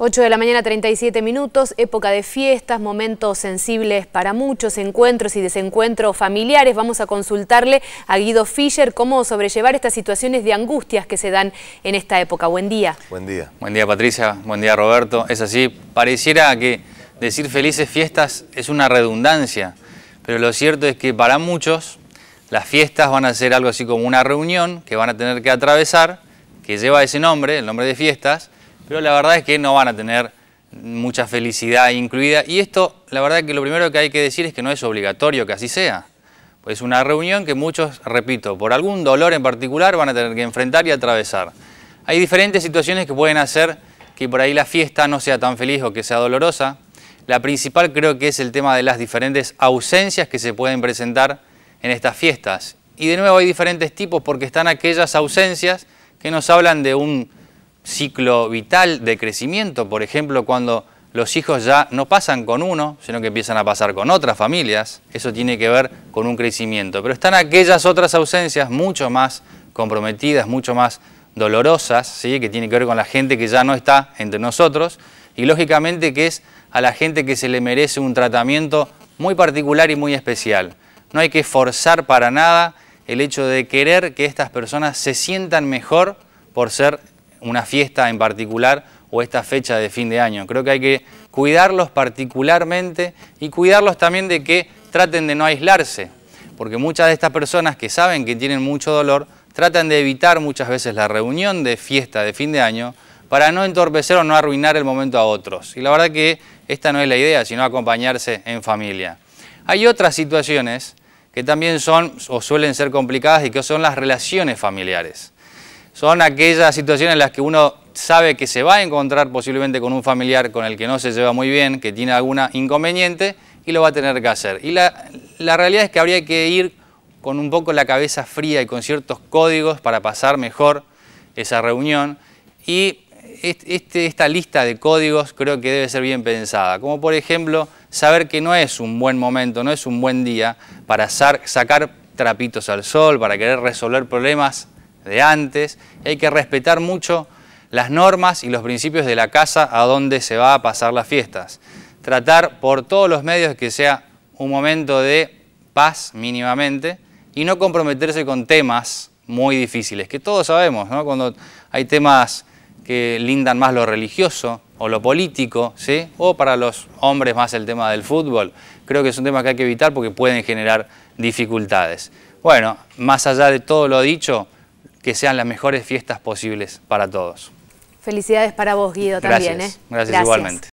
8 de la mañana 37 minutos, época de fiestas, momentos sensibles para muchos, encuentros y desencuentros familiares. Vamos a consultarle a Guido Fischer cómo sobrellevar estas situaciones de angustias que se dan en esta época. Buen día. Buen día. Buen día Patricia, buen día Roberto. Es así, pareciera que decir felices fiestas es una redundancia, pero lo cierto es que para muchos las fiestas van a ser algo así como una reunión que van a tener que atravesar, que lleva ese nombre, el nombre de fiestas, pero la verdad es que no van a tener mucha felicidad incluida. Y esto, la verdad es que lo primero que hay que decir es que no es obligatorio que así sea. Pues es una reunión que muchos, repito, por algún dolor en particular van a tener que enfrentar y atravesar. Hay diferentes situaciones que pueden hacer que por ahí la fiesta no sea tan feliz o que sea dolorosa. La principal creo que es el tema de las diferentes ausencias que se pueden presentar en estas fiestas. Y de nuevo hay diferentes tipos porque están aquellas ausencias que nos hablan de un ciclo vital de crecimiento, por ejemplo, cuando los hijos ya no pasan con uno, sino que empiezan a pasar con otras familias, eso tiene que ver con un crecimiento. Pero están aquellas otras ausencias mucho más comprometidas, mucho más dolorosas, ¿sí? que tiene que ver con la gente que ya no está entre nosotros, y lógicamente que es a la gente que se le merece un tratamiento muy particular y muy especial. No hay que forzar para nada el hecho de querer que estas personas se sientan mejor por ser una fiesta en particular o esta fecha de fin de año. Creo que hay que cuidarlos particularmente y cuidarlos también de que traten de no aislarse, porque muchas de estas personas que saben que tienen mucho dolor tratan de evitar muchas veces la reunión de fiesta de fin de año para no entorpecer o no arruinar el momento a otros. Y la verdad que esta no es la idea, sino acompañarse en familia. Hay otras situaciones que también son o suelen ser complicadas y que son las relaciones familiares son aquellas situaciones en las que uno sabe que se va a encontrar posiblemente con un familiar con el que no se lleva muy bien, que tiene algún inconveniente y lo va a tener que hacer. Y la, realidad es que habría que ir con un poco la cabeza fría y con ciertos códigos para pasar mejor esa reunión. Y este, esta lista de códigos creo que debe ser bien pensada, como por ejemplo saber que no es un buen momento, no es un buen día para sacar trapitos al sol, para querer resolver problemas de antes. Hay que respetar mucho las normas y los principios de la casa a donde se va a pasar las fiestas. Tratar por todos los medios que sea un momento de paz mínimamente y no comprometerse con temas muy difíciles, que todos sabemos, ¿no? cuando hay temas que lindan más lo religioso o lo político, ¿sí? o para los hombres más el tema del fútbol. Creo que es un tema que hay que evitar porque pueden generar dificultades. Bueno, más allá de todo lo dicho, que sean las mejores fiestas posibles para todos. Felicidades para vos, Guido, también. Gracias. ¿eh? igualmente.